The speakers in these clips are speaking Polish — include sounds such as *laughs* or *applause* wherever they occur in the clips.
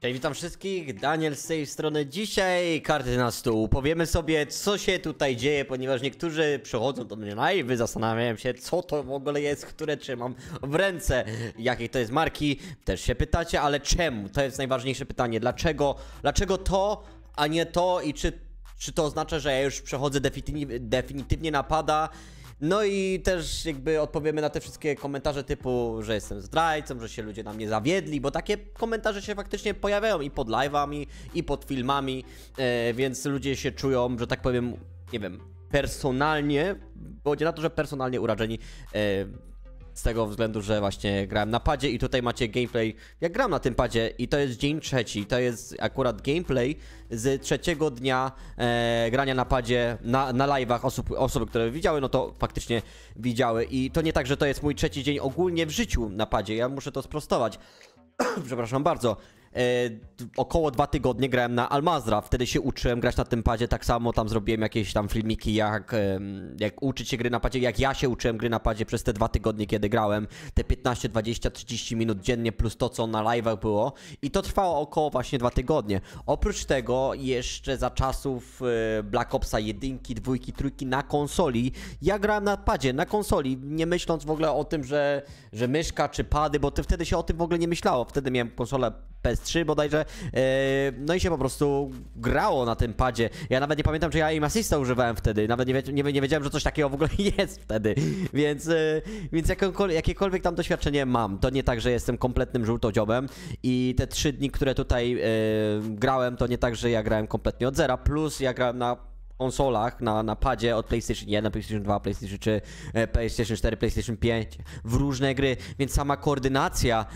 Cześć, witam wszystkich, Daniel z tej strony. Dzisiaj karty na stół. Powiemy sobie, co się tutaj dzieje, ponieważ niektórzy przychodzą do mnie na live, zastanawiają się, co to w ogóle jest, które trzymam w ręce, jakiej to jest marki. Też się pytacie, ale czemu? To jest najważniejsze pytanie. Dlaczego, dlaczego to, a nie to i czy, czy to oznacza, że ja już przechodzę definitywnie, definitywnie napada? pada? No i też jakby odpowiemy na te wszystkie komentarze typu, że jestem zdrajcą, że się ludzie na mnie zawiedli, bo takie komentarze się faktycznie pojawiają i pod live'ami, i pod filmami, e, więc ludzie się czują, że tak powiem, nie wiem, personalnie, bo na to, że personalnie urażeni e, z tego względu, że właśnie grałem na padzie i tutaj macie gameplay, jak gram na tym padzie i to jest dzień trzeci, to jest akurat gameplay z trzeciego dnia e, grania na padzie na, na live'ach osób, osoby, które widziały, no to faktycznie widziały i to nie tak, że to jest mój trzeci dzień ogólnie w życiu na padzie, ja muszę to sprostować, *clears throat* przepraszam bardzo, E, około dwa tygodnie grałem na Almazra. Wtedy się uczyłem grać na tym padzie tak samo. Tam zrobiłem jakieś tam filmiki, jak, jak uczyć się gry na padzie, jak ja się uczyłem gry na padzie przez te dwa tygodnie, kiedy grałem. Te 15, 20, 30 minut dziennie, plus to, co na live'ach było. I to trwało około właśnie dwa tygodnie. Oprócz tego, jeszcze za czasów e, Black Opsa 1, 2, 3 na konsoli, ja grałem na padzie, na konsoli, nie myśląc w ogóle o tym, że, że myszka czy pady, bo wtedy się o tym w ogóle nie myślało. Wtedy miałem konsolę PS3 bodajże, e, no i się po prostu grało na tym padzie. Ja nawet nie pamiętam, czy ja aim assista używałem wtedy, nawet nie, nie, nie wiedziałem, że coś takiego w ogóle *laughs* jest wtedy, więc, e, więc jakiekolwiek, tam doświadczenie mam, to nie tak, że jestem kompletnym żółtodziobem i te trzy dni, które tutaj e, grałem, to nie tak, że ja grałem kompletnie od zera, plus ja grałem na konsolach, na, na padzie od PlayStation 1, PlayStation 2, PlayStation 3, e, PlayStation 4, PlayStation 5 w różne gry, więc sama koordynacja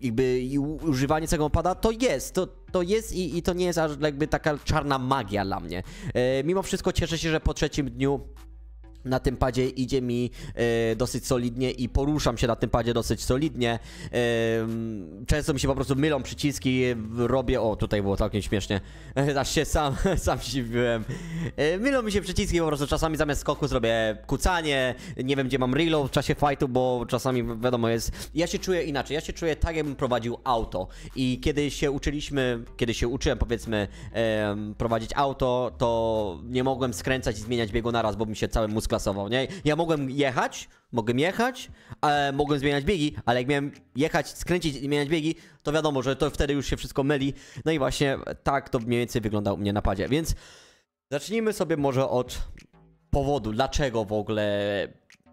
jakby i używanie tego pada to jest, to, to jest i, i to nie jest aż jakby taka czarna magia dla mnie. E, mimo wszystko cieszę się, że po trzecim dniu na tym padzie idzie mi e, dosyć solidnie i poruszam się na tym padzie dosyć solidnie. E, często mi się po prostu mylą przyciski, robię... O, tutaj było całkiem śmiesznie. E, aż się sam, *laughs* sam siwiłem. E, mylą mi się przyciski po prostu, czasami zamiast skoku zrobię kucanie, nie wiem gdzie mam reload w czasie fightu, bo czasami wiadomo jest... Ja się czuję inaczej, ja się czuję tak jakbym prowadził auto i kiedy się uczyliśmy, kiedy się uczyłem powiedzmy prowadzić auto, to nie mogłem skręcać i zmieniać biegu naraz, bo mi się cały mózg nie? Ja mogłem jechać, mogłem jechać, e, mogłem zmieniać biegi, ale jak miałem jechać, skręcić i zmieniać biegi, to wiadomo, że to wtedy już się wszystko myli. No i właśnie tak to mniej więcej wygląda u mnie na padzie. Więc zacznijmy sobie może od powodu, dlaczego w ogóle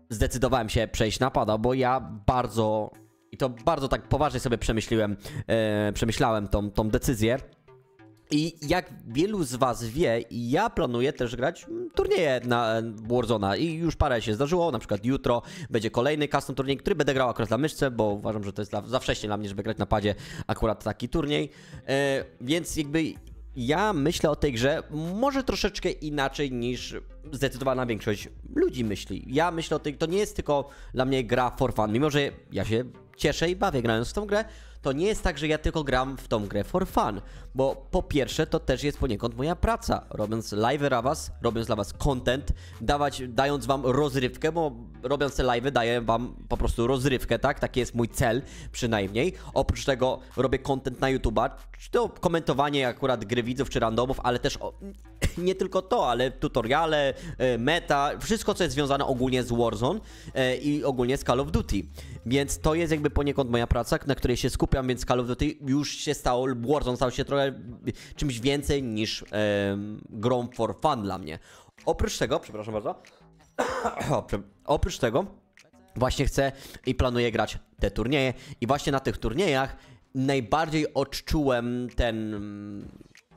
zdecydowałem się przejść na pada, bo ja bardzo, i to bardzo tak poważnie sobie przemyśliłem, e, przemyślałem tą, tą decyzję. I jak wielu z was wie, ja planuję też grać turnieje na Warzona i już parę się zdarzyło, na przykład jutro będzie kolejny custom turniej, który będę grał akurat na myszce, bo uważam, że to jest za wcześnie dla mnie, żeby grać na padzie akurat taki turniej, e, więc jakby ja myślę o tej grze może troszeczkę inaczej niż zdecydowana większość ludzi myśli. Ja myślę o tej, to nie jest tylko dla mnie gra for fun, mimo że ja się cieszę i bawię grając w tą grę, to nie jest tak, że ja tylko gram w tą grę for fun, bo po pierwsze to też jest poniekąd moja praca, robiąc live dla y was, robiąc dla was content, dawać, dając wam rozrywkę, bo robiąc te live daję wam po prostu rozrywkę, tak? Taki jest mój cel przynajmniej. Oprócz tego robię content na YouTube'a, czy to komentowanie akurat gry widzów czy randomów, ale też o, nie tylko to, ale tutoriale, e, meta, wszystko co jest związane ogólnie z Warzone e, i ogólnie z Call of Duty. Więc to jest jakby poniekąd moja praca, na której się skupiam, więc Call of Duty już się stało, Warzone stał się trochę czymś więcej niż um, grą for fun dla mnie. Oprócz tego, przepraszam bardzo, *coughs* oprócz tego właśnie chcę i planuję grać te turnieje i właśnie na tych turniejach najbardziej odczułem ten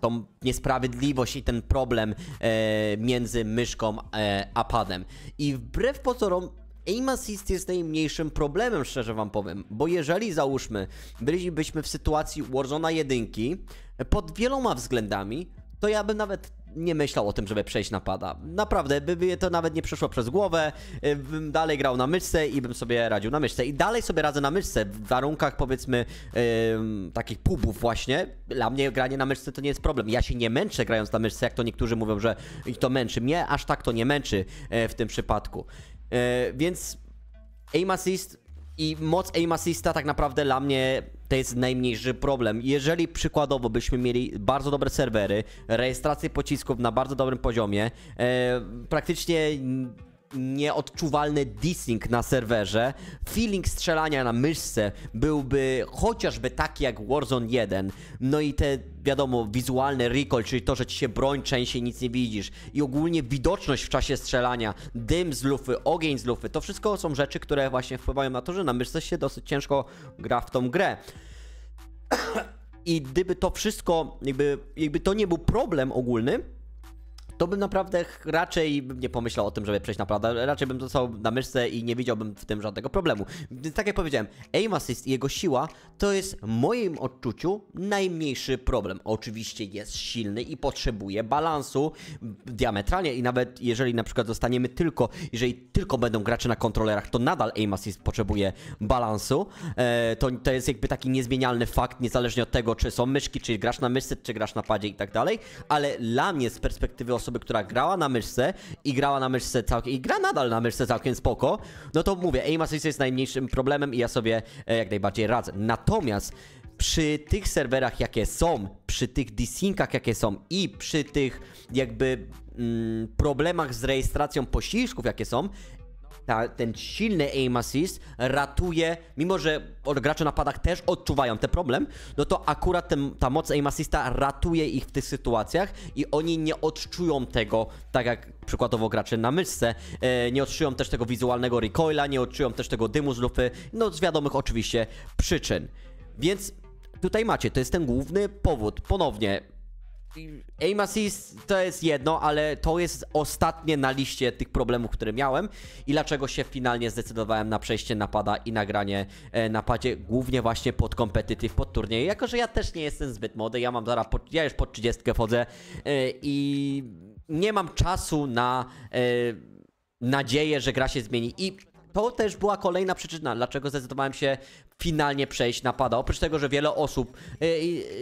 tą niesprawiedliwość i ten problem e, między myszką e, a padem. I wbrew pozorom Aim Assist jest najmniejszym problemem, szczerze wam powiem, bo jeżeli załóżmy bylibyśmy w sytuacji Warzona jedynki e, pod wieloma względami, to ja bym nawet nie myślał o tym, żeby przejść na pada. Naprawdę, by, to nawet nie przeszło przez głowę, y, bym dalej grał na myszce i bym sobie radził na myszce. I dalej sobie radzę na myszce, w warunkach powiedzmy yy, takich pubów właśnie. Dla mnie granie na myszce to nie jest problem. Ja się nie męczę grając na myszce, jak to niektórzy mówią, że ich to męczy. Mnie aż tak to nie męczy e, w tym przypadku. Yy, więc aim assist i moc aim assista tak naprawdę dla mnie to jest najmniejszy problem. Jeżeli przykładowo byśmy mieli bardzo dobre serwery, rejestrację pocisków na bardzo dobrym poziomie, e, praktycznie nieodczuwalny dissing na serwerze, feeling strzelania na myszce byłby chociażby taki jak Warzone 1. No i te, wiadomo, wizualny recoil, czyli to, że ci się broń częściej nic nie widzisz i ogólnie widoczność w czasie strzelania, dym z lufy, ogień z lufy, to wszystko są rzeczy, które właśnie wpływają na to, że na myszce się dosyć ciężko gra w tą grę. *coughs* I gdyby to wszystko, jakby, jakby to nie był problem ogólny, to bym naprawdę raczej nie pomyślał o tym, żeby przejść na plata. Raczej bym został na myszce i nie widziałbym w tym żadnego problemu. Więc tak jak powiedziałem, aim assist i jego siła to jest w moim odczuciu najmniejszy problem. Oczywiście jest silny i potrzebuje balansu diametralnie i nawet jeżeli na przykład zostaniemy tylko, jeżeli tylko będą gracze na kontrolerach, to nadal aim assist potrzebuje balansu. E, to, to jest jakby taki niezmienialny fakt, niezależnie od tego, czy są myszki, czy grasz na myszce, czy grasz na padzie i tak dalej, ale dla mnie z perspektywy osoby osoby, która grała na myszce i grała na myszce całkiem, i gra nadal na myszce całkiem spoko, no to mówię, aim assist jest najmniejszym problemem i ja sobie e, jak najbardziej radzę. Natomiast przy tych serwerach jakie są, przy tych disynkach jakie są i przy tych jakby mm, problemach z rejestracją poślizgów jakie są, ta, ten silny aim assist ratuje, mimo że gracze na padach też odczuwają ten problem, no to akurat ten, ta moc aim assista ratuje ich w tych sytuacjach i oni nie odczują tego, tak jak przykładowo gracze na myszce, e, nie odczują też tego wizualnego recoila, nie odczują też tego dymu z lufy, no z wiadomych oczywiście przyczyn. Więc tutaj macie, to jest ten główny powód. Ponownie, Aim assist to jest jedno, ale to jest ostatnie na liście tych problemów, które miałem i dlaczego się finalnie zdecydowałem na przejście napada i nagranie e, napadzie głównie właśnie pod competitive, pod turnieje. Jako, że ja też nie jestem zbyt młody, ja mam zaraz, ja już pod 30 wchodzę e, i nie mam czasu na e, nadzieję, że gra się zmieni i to też była kolejna przyczyna, dlaczego zdecydowałem się finalnie przejść napada. Oprócz tego, że wiele osób e,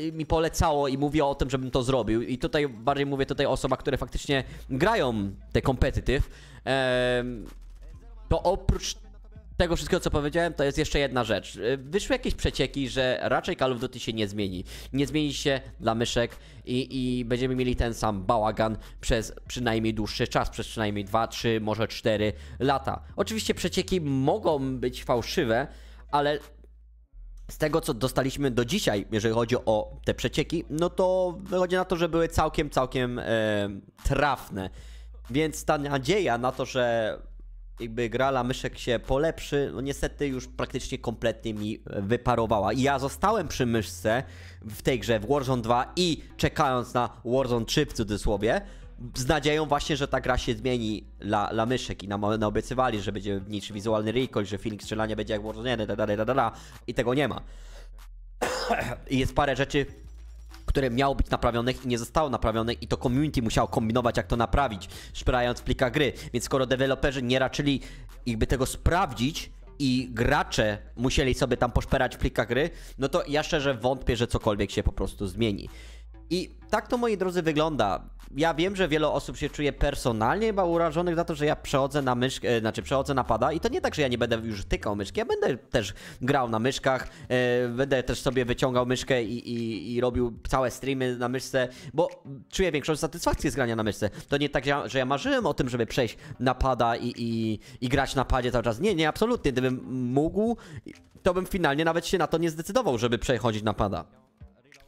e, mi polecało i mówiło o tym, żebym to zrobił. I tutaj bardziej mówię tutaj o osobach, które faktycznie grają te competitive. To oprócz tego wszystkiego, co powiedziałem, to jest jeszcze jedna rzecz. E, wyszły jakieś przecieki, że raczej Call of Duty się nie zmieni. Nie zmieni się dla myszek i, i będziemy mieli ten sam bałagan przez przynajmniej dłuższy czas, przez przynajmniej 2, 3, może 4 lata. Oczywiście przecieki mogą być fałszywe, ale z tego, co dostaliśmy do dzisiaj, jeżeli chodzi o te przecieki, no to wychodzi na to, że były całkiem, całkiem e, trafne. Więc ta nadzieja na to, że jakby gra myszek się polepszy, no niestety już praktycznie kompletnie mi wyparowała. I ja zostałem przy myszce w tej grze w Warzone 2 i czekając na Warzone 3 w cudzysłowie, z nadzieją właśnie, że ta gra się zmieni dla, dla myszek i nam obiecywali, że będzie w niczy wizualny recoil, że feeling strzelania będzie jak Warzone 1, da, da, da, da, i tego nie ma. *clears throat* I jest parę rzeczy, które miało być naprawionych i nie zostało naprawionych i to community musiało kombinować jak to naprawić, szperając w gry. Więc skoro deweloperzy nie raczyli jakby tego sprawdzić, i gracze musieli sobie tam poszperać w gry, no to ja szczerze wątpię, że cokolwiek się po prostu zmieni. I tak to moi drodzy wygląda. Ja wiem, że wiele osób się czuje personalnie chyba urażonych za to, że ja przechodzę na myszkę, e, znaczy przechodzę na pada i to nie tak, że ja nie będę już tykał myszki, ja będę też grał na myszkach, yy, będę też sobie wyciągał myszkę i, i, i, robił całe streamy na myszce, bo czuję większą satysfakcję z grania na myszce. To nie tak, że ja marzyłem o tym, żeby przejść na pada i, i, i grać na padzie cały czas. Nie, nie, absolutnie. Gdybym mógł, to bym finalnie nawet się na to nie zdecydował, żeby przechodzić na pada.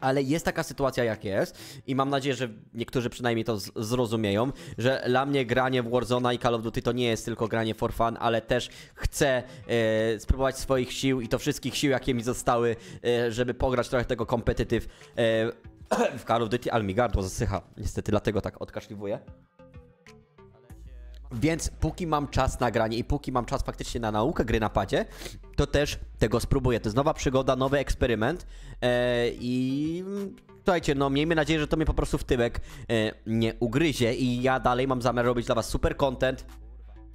Ale jest taka sytuacja jak jest i mam nadzieję, że niektórzy przynajmniej to zrozumieją, że dla mnie granie w Warzone i Call of Duty to nie jest tylko granie for fun, ale też chcę e, spróbować swoich sił i to wszystkich sił, jakie mi zostały, e, żeby pograć trochę tego competitive e, *coughs* w Call of Duty, ale mi gardło zasycha, niestety dlatego tak odkaszliwuję. Więc póki mam czas na granie i póki mam czas faktycznie na naukę gry na padzie, to też tego spróbuję. To jest nowa przygoda, nowy eksperyment e, i słuchajcie, no miejmy nadzieję, że to mnie po prostu w tyłek e, nie ugryzie i ja dalej mam zamiar robić dla was super content.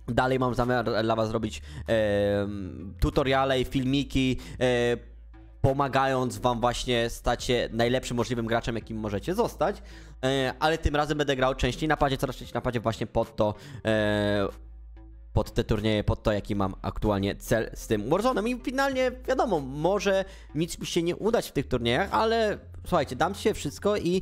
Dalej mam zamiar dla was robić e, tutoriale, filmiki, e, pomagając wam właśnie stać się najlepszym możliwym graczem, jakim możecie zostać. E, ale tym razem będę grał częściej na padzie, coraz częściej na padzie właśnie pod to e, pod te turnieje, pod to, jaki mam aktualnie cel z tym Warzone'em. I finalnie, wiadomo, może nic mi się nie udać w tych turniejach, ale słuchajcie, dam się wszystko i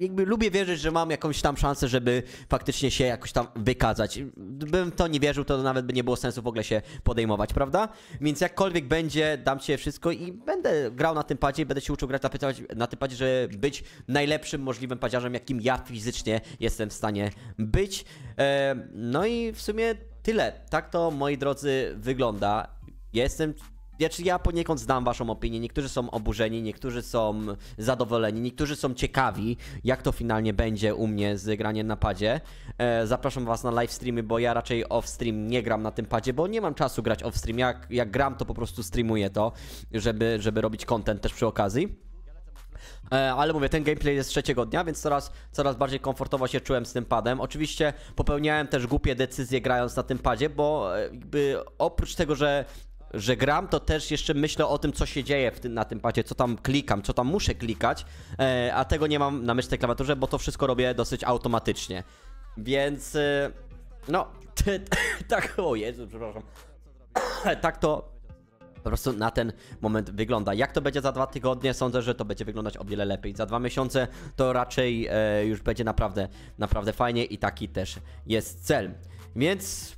jakby lubię wierzyć, że mam jakąś tam szansę, żeby faktycznie się jakoś tam wykazać. Gdybym w to nie wierzył, to nawet by nie było sensu w ogóle się podejmować, prawda? Więc jakkolwiek będzie, dam się wszystko i będę grał na tym padzie i będę się uczył grać na, na tym padzie, żeby być najlepszym możliwym padziarzem, jakim ja fizycznie jestem w stanie być. E, no i w sumie Tyle. Tak to, moi drodzy, wygląda. Jestem ja, czy ja poniekąd znam waszą opinię. Niektórzy są oburzeni, niektórzy są zadowoleni, niektórzy są ciekawi, jak to finalnie będzie u mnie z graniem na padzie. E, zapraszam was na live streamy, bo ja raczej off-stream nie gram na tym padzie, bo nie mam czasu grać off-stream. Jak, jak gram, to po prostu streamuję to, żeby, żeby robić content też przy okazji. E, ale mówię, ten gameplay jest z trzeciego dnia, więc coraz, coraz bardziej komfortowo się czułem z tym padem. Oczywiście popełniałem też głupie decyzje grając na tym padzie, bo e, oprócz tego, że że gram, to też jeszcze myślę o tym, co się dzieje tym, na tym padzie, co tam klikam, co tam muszę klikać, e, a tego nie mam na tej klawiaturze, bo to wszystko robię dosyć automatycznie. Więc, e, no, *laughs* tak, o Jezu, przepraszam, *coughs* tak to po prostu na ten moment wygląda. Jak to będzie za dwa tygodnie? Sądzę, że to będzie wyglądać o wiele lepiej. Za dwa miesiące to raczej e, już będzie naprawdę, naprawdę fajnie i taki też jest cel. Więc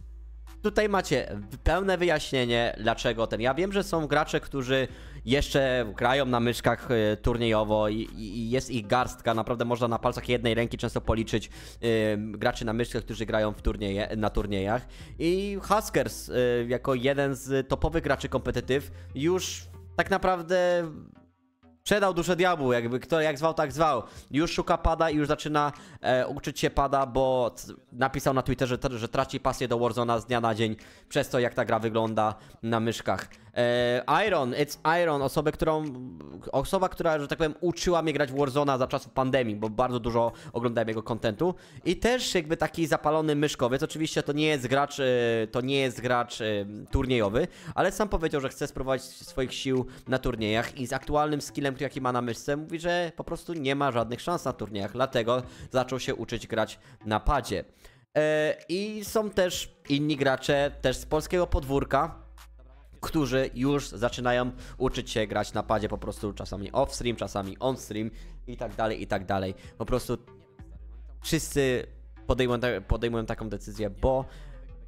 tutaj macie pełne wyjaśnienie, dlaczego ten. Ja wiem, że są gracze, którzy jeszcze grają na myszkach e, turniejowo i, i jest ich garstka, naprawdę można na palcach jednej ręki często policzyć graczy na myszkach, którzy grają w turnieje, na turniejach. I Huskers, e, jako jeden z topowych graczy kompetytyw już tak naprawdę Przedał duszę diabłu, jakby kto jak zwał, tak zwał. Już szuka pada i już zaczyna e, uczyć się pada, bo napisał na Twitterze, że traci pasję do Warzona z dnia na dzień przez to, jak ta gra wygląda na myszkach. E, Iron, it's Iron, osoba, którą, osoba, która, że tak powiem, uczyła mnie grać w Warzona za czasów pandemii, bo bardzo dużo oglądałem jego kontentu. I też jakby taki zapalony myszkowiec, oczywiście to nie jest gracz, e, to nie jest gracz e, turniejowy, ale sam powiedział, że chce spróbować swoich sił na turniejach i z aktualnym skillem, jaki ma na myszce, mówi, że po prostu nie ma żadnych szans na turniejach, dlatego zaczął się uczyć grać na padzie. I są też inni gracze, też z polskiego podwórka, którzy już zaczynają uczyć się grać na padzie po prostu czasami off-stream, czasami on-stream i tak dalej, i tak dalej. Po prostu wszyscy podejmują, podejmują taką decyzję, bo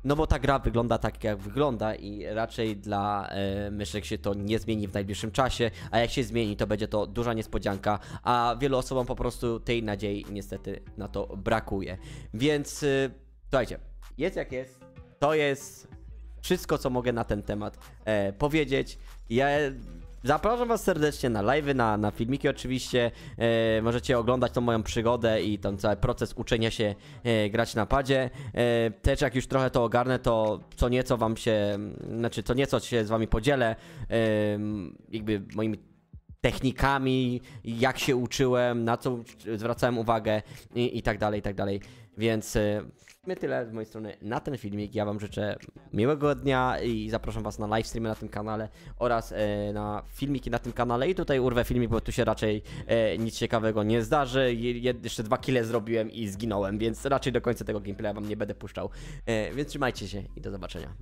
no bo ta gra wygląda tak jak wygląda i raczej dla e, myszek się to nie zmieni w najbliższym czasie, a jak się zmieni to będzie to duża niespodzianka, a wielu osobom po prostu tej nadziei niestety na to brakuje. Więc e, słuchajcie, jest jak jest, to jest wszystko, co mogę na ten temat e, powiedzieć. Ja Zapraszam was serdecznie na live, na, na filmiki oczywiście. E, możecie oglądać tą moją przygodę i ten cały proces uczenia się e, grać na padzie. E, też jak już trochę to ogarnę, to co nieco wam się, znaczy co nieco się z wami podzielę, e, jakby moimi technikami, jak się uczyłem, na co zwracałem uwagę i, i tak dalej, i tak dalej. Więc y, my tyle z mojej strony na ten filmik. Ja Wam życzę miłego dnia i zapraszam Was na live streamy na tym kanale oraz y, na filmiki na tym kanale. I tutaj urwę filmik, bo tu się raczej y, nic ciekawego nie zdarzy. Jeszcze dwa kile zrobiłem i zginąłem, więc raczej do końca tego gameplaya Wam nie będę puszczał. Więc trzymajcie się i do zobaczenia.